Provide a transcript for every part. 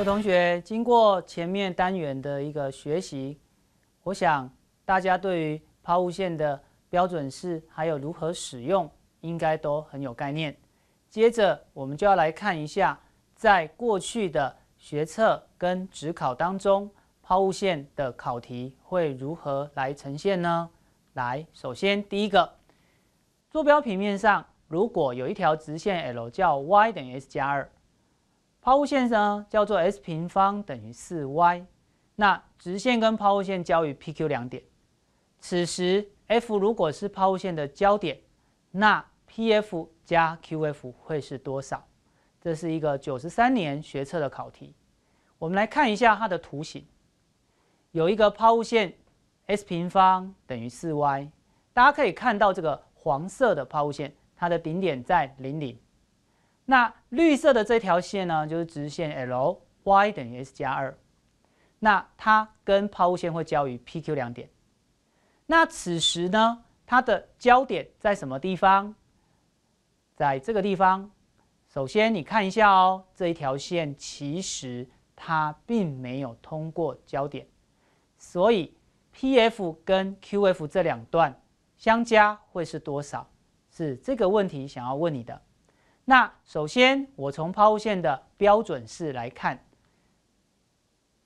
有同学经过前面单元的一个学习，我想大家对于抛物线的标准式还有如何使用应该都很有概念。接着我们就要来看一下，在过去的学测跟指考当中，抛物线的考题会如何来呈现呢？来，首先第一个，坐标平面上如果有一条直线 l 叫 y 等于 x 加二。抛物线呢叫做 s 平方等于四 y，那直线跟抛物线交于 P Q 两点，此时 F 如果是抛物线的交点，那 P F 加 Q F 会是多少？这是一个九十三年学测的考题，我们来看一下它的图形，有一个抛物线 s 平方等于四 y，大家可以看到这个黄色的抛物线，它的顶点在零零。那绿色的这条线呢，就是直线 l，y 等于 s 加二。那它跟抛物线会交于 P、Q 两点。那此时呢，它的焦点在什么地方？在这个地方。首先你看一下哦，这一条线其实它并没有通过焦点，所以 P F 跟 Q F 这两段相加会是多少？是这个问题想要问你的。那首先，我从抛物线的标准式来看，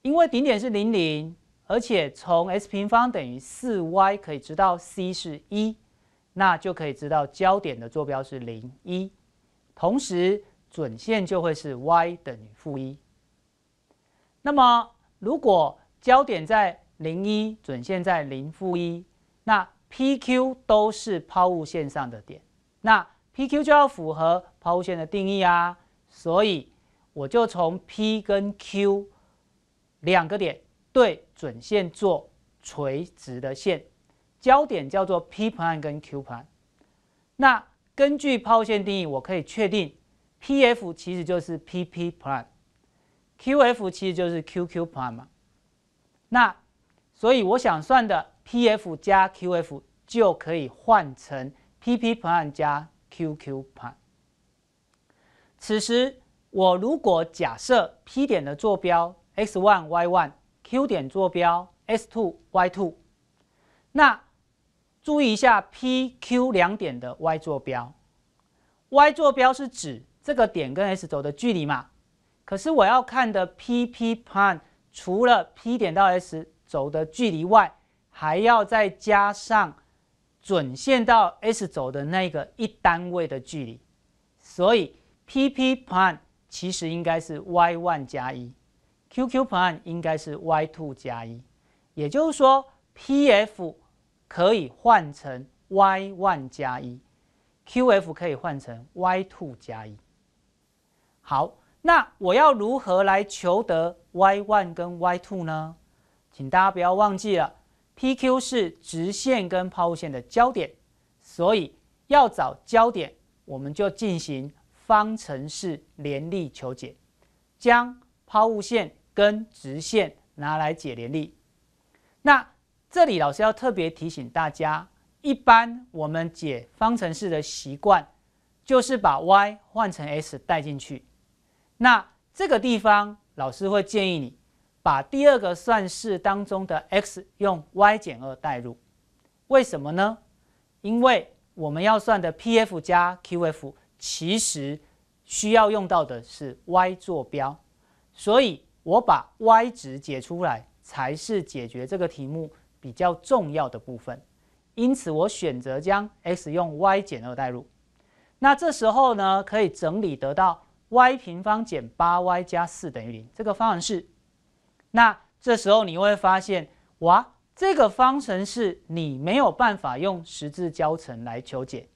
因为顶点是零零，而且从 s 平方等于四 y 可以知道 c 是一，那就可以知道焦点的坐标是零一，同时准线就会是 y 等于负一。那么如果焦点在零一，准线在零负一，那 PQ 都是抛物线上的点，那。PQ 就要符合抛物线的定义啊，所以我就从 P 跟 Q 两个点对准线做垂直的线，交点叫做 P p 盘跟 Q p 盘。那根据抛物线定义，我可以确定 PF 其实就是 PP p 盘，QF 其实就是 QQ p 盘嘛。那所以我想算的 PF 加 QF 就可以换成 PP p 盘加。PQ n 此时，我如果假设 P 点的坐标 (x1, y1)，Q 点坐标 S two y two，那注意一下 PQ 两点的 y 坐标。y 坐标是指这个点跟 S 轴的距离嘛？可是我要看的 PP pan 除了 P 点到 S 轴的距离外，还要再加上。准线到 S 轴的那个一单位的距离，所以 P P plan 其实应该是 y one 加一，Q Q plan 应该是 y two 加一，也就是说 P F 可以换成 y one 加一，Q F 可以换成 y two 加一。好，那我要如何来求得 y one 跟 y two 呢？请大家不要忘记了。PQ 是直线跟抛物线的交点，所以要找交点，我们就进行方程式联立求解，将抛物线跟直线拿来解联立。那这里老师要特别提醒大家，一般我们解方程式的习惯，就是把 y 换成 s 带进去。那这个地方老师会建议你。把第二个算式当中的 x 用 y 减二代入，为什么呢？因为我们要算的 P F 加 Q F 其实需要用到的是 y 坐标，所以我把 y 值解出来才是解决这个题目比较重要的部分。因此，我选择将 x 用 y 减二代入。那这时候呢，可以整理得到 y 平方减八 y 加四等于零。这个方程是。那这时候你会发现，哇，这个方程式你没有办法用十字交乘来求解。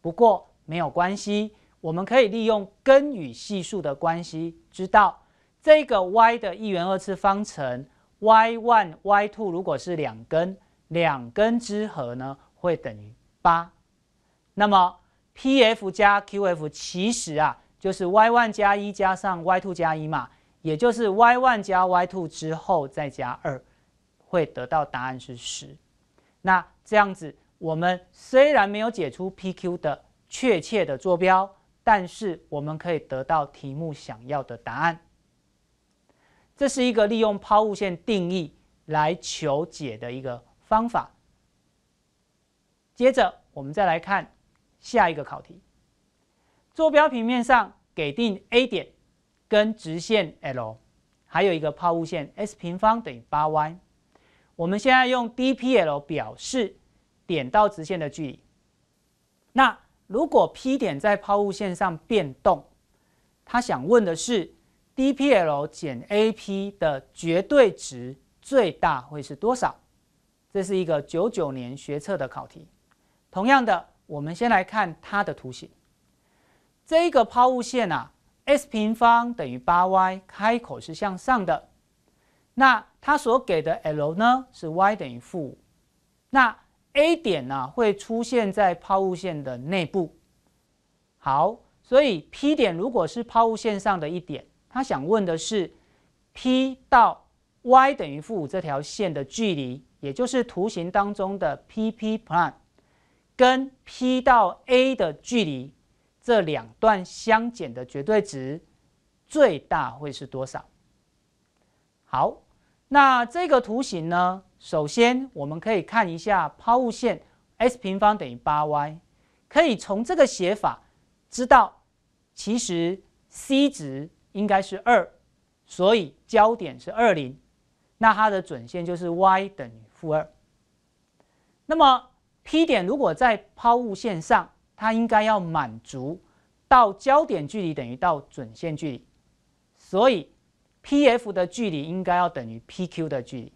不过没有关系，我们可以利用根与系数的关系，知道这个 y 的一元二次方程 y one y two 如果是两根，两根之和呢会等于八。那么 p f 加 q f 其实啊就是 y one 加一加上 y two 加一嘛。也就是 y one 加 y two 之后再加二，会得到答案是十。那这样子，我们虽然没有解出 P、Q 的确切的坐标，但是我们可以得到题目想要的答案。这是一个利用抛物线定义来求解的一个方法。接着，我们再来看下一个考题：坐标平面上给定 A 点。跟直线 l，还有一个抛物线 S 平方等于八 y。我们现在用 dpl 表示点到直线的距离。那如果 P 点在抛物线上变动，他想问的是 dpl 减 AP 的绝对值最大会是多少？这是一个九九年学测的考题。同样的，我们先来看它的图形。这个抛物线啊。s 平方等于八 y，开口是向上的。那它所给的 l 呢是 y 等于负五，那 a 点呢会出现在抛物线的内部。好，所以 p 点如果是抛物线上的一点，它想问的是 p 到 y 等于负五这条线的距离，也就是图形当中的 pp p l a n 跟 p 到 a 的距离。这两段相减的绝对值最大会是多少？好，那这个图形呢？首先我们可以看一下抛物线 x 平方等于八 y，可以从这个写法知道，其实 c 值应该是二，所以焦点是二零，那它的准线就是 y 等于负二。那么 P 点如果在抛物线上。它应该要满足到焦点距离等于到准线距离，所以 P F 的距离应该要等于 P Q 的距离。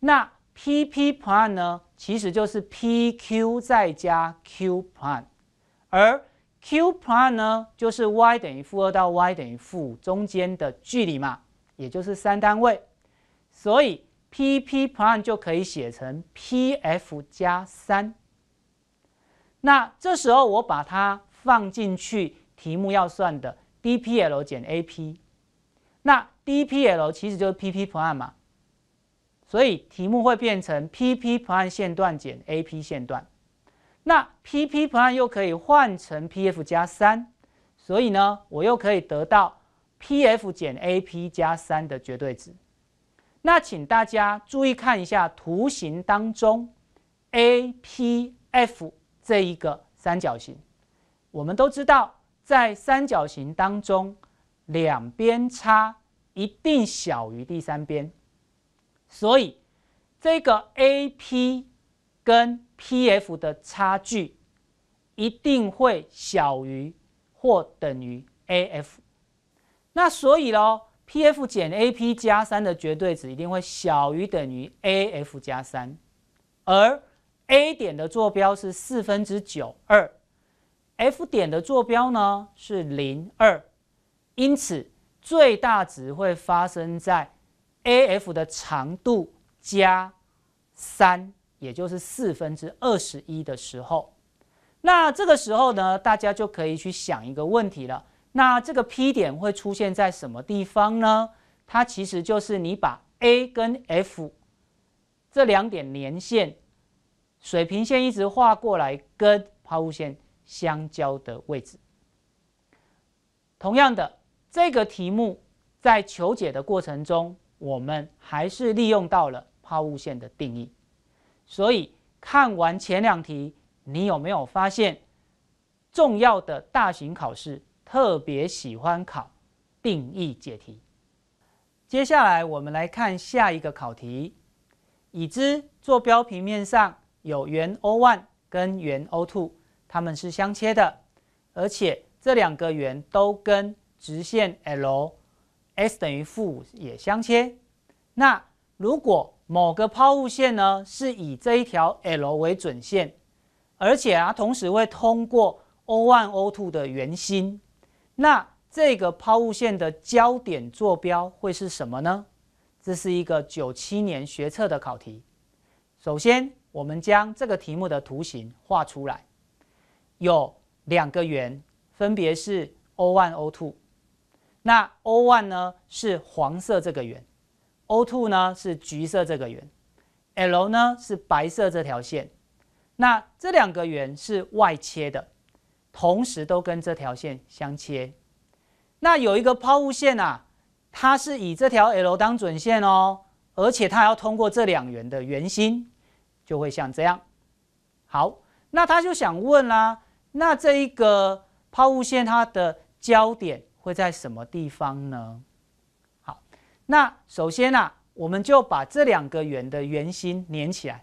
那 P P prime 呢，其实就是 P Q 再加 Q prime，而 Q prime 呢，就是 y 等于负二到 y 等于负五中间的距离嘛，也就是三单位。所以 P P prime 就可以写成 P F 加三。那这时候我把它放进去，题目要算的 DPL 减 AP，那 DPL 其实就是 PP plan 嘛，所以题目会变成 PP plan 线段减 AP 线段，那 PP plan 又可以换成 PF 加三，所以呢，我又可以得到 PF 减 AP 加三的绝对值。那请大家注意看一下图形当中 APF。这一个三角形，我们都知道，在三角形当中，两边差一定小于第三边，所以这个 AP 跟 PF 的差距一定会小于或等于 AF。那所以喽，PF 减 AP 加三的绝对值一定会小于等于 AF 加三，而。A 点的坐标是四分之九二，F 点的坐标呢是零二，因此最大值会发生在 AF 的长度加三，也就是四分之二十一的时候。那这个时候呢，大家就可以去想一个问题了：那这个 P 点会出现在什么地方呢？它其实就是你把 A 跟 F 这两点连线。水平线一直画过来，跟抛物线相交的位置。同样的，这个题目在求解的过程中，我们还是利用到了抛物线的定义。所以，看完前两题，你有没有发现，重要的大型考试特别喜欢考定义解题？接下来，我们来看下一个考题：已知坐标平面上。有圆 O1 跟圆 O2，它们是相切的，而且这两个圆都跟直线 l S 等于负五也相切。那如果某个抛物线呢是以这一条 L 为准线，而且啊同时会通过 O1O2 的圆心，那这个抛物线的焦点坐标会是什么呢？这是一个九七年学测的考题。首先。我们将这个题目的图形画出来，有两个圆，分别是 O one O two。那 O one 呢是黄色这个圆，O two 呢是橘色这个圆，L 呢是白色这条线。那这两个圆是外切的，同时都跟这条线相切。那有一个抛物线啊，它是以这条 L 当准线哦，而且它要通过这两圆的圆心。就会像这样。好，那他就想问啦，那这一个抛物线它的焦点会在什么地方呢？好，那首先啊，我们就把这两个圆的圆心连起来。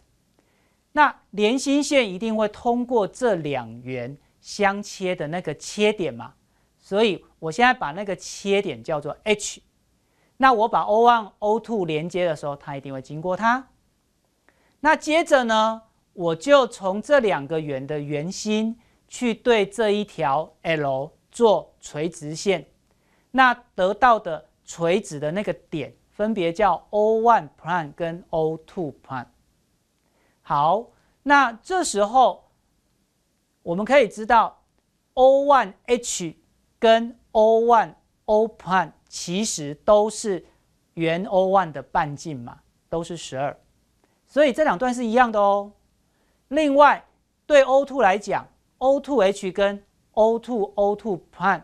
那连心线一定会通过这两圆相切的那个切点嘛？所以我现在把那个切点叫做 H。那我把 O one O two 连接的时候，它一定会经过它。那接着呢，我就从这两个圆的圆心去对这一条 L 做垂直线，那得到的垂直的那个点分别叫 o one p e 跟 o two p e 好，那这时候我们可以知道 o one h 跟 o one o prime 其实都是圆 o one 的半径嘛，都是十二。所以这两段是一样的哦。另外，对 O two 来讲，O two H 跟 O two O two P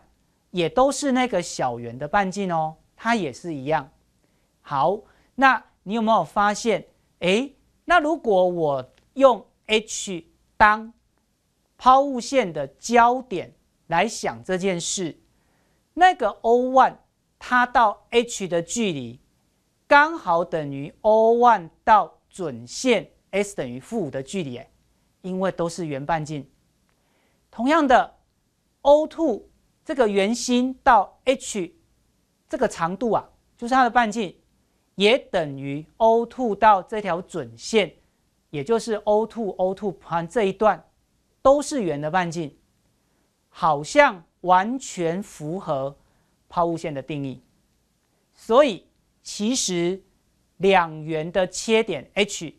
也都是那个小圆的半径哦，它也是一样。好，那你有没有发现？哎，那如果我用 H 当抛物线的焦点来想这件事，那个 O one 它到 H 的距离刚好等于 O one 到准线 s 等于负五的距离，哎，因为都是圆半径。同样的，O two 这个圆心到 H 这个长度啊，就是它的半径，也等于 O two 到这条准线，也就是 O two O two 盘这一段，都是圆的半径，好像完全符合抛物线的定义。所以其实。两圆的切点 H，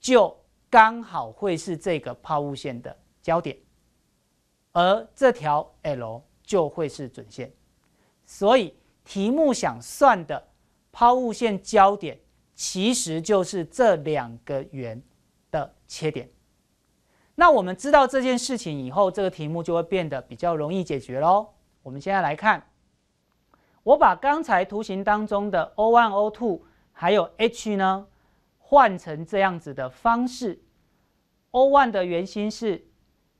就刚好会是这个抛物线的焦点，而这条 L 就会是准线。所以题目想算的抛物线焦点，其实就是这两个圆的切点。那我们知道这件事情以后，这个题目就会变得比较容易解决喽。我们现在来看，我把刚才图形当中的 O 1 O 2还有 H 呢？换成这样子的方式，O1 的圆心是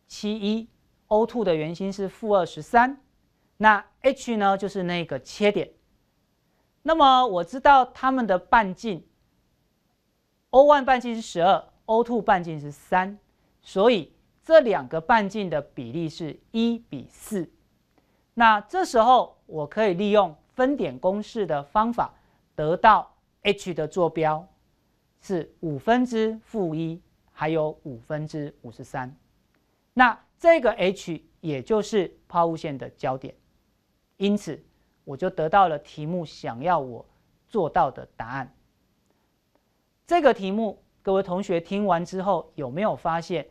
七一，O2 的圆心是负二十三，那 H 呢就是那个切点。那么我知道它们的半径，O1 半径是十二，O2 半径是三，所以这两个半径的比例是一比四。那这时候我可以利用分点公式的方法得到。H 的坐标是五分之负一，还有五分之五十三，那这个 H 也就是抛物线的焦点，因此我就得到了题目想要我做到的答案。这个题目各位同学听完之后有没有发现，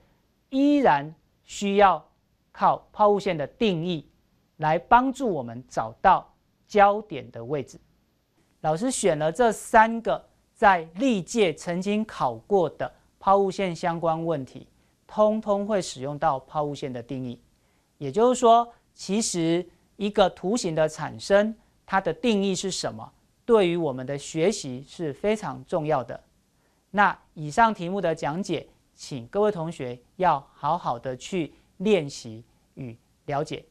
依然需要靠抛物线的定义来帮助我们找到焦点的位置？老师选了这三个在历届曾经考过的抛物线相关问题，通通会使用到抛物线的定义。也就是说，其实一个图形的产生，它的定义是什么，对于我们的学习是非常重要的。那以上题目的讲解，请各位同学要好好的去练习与了解。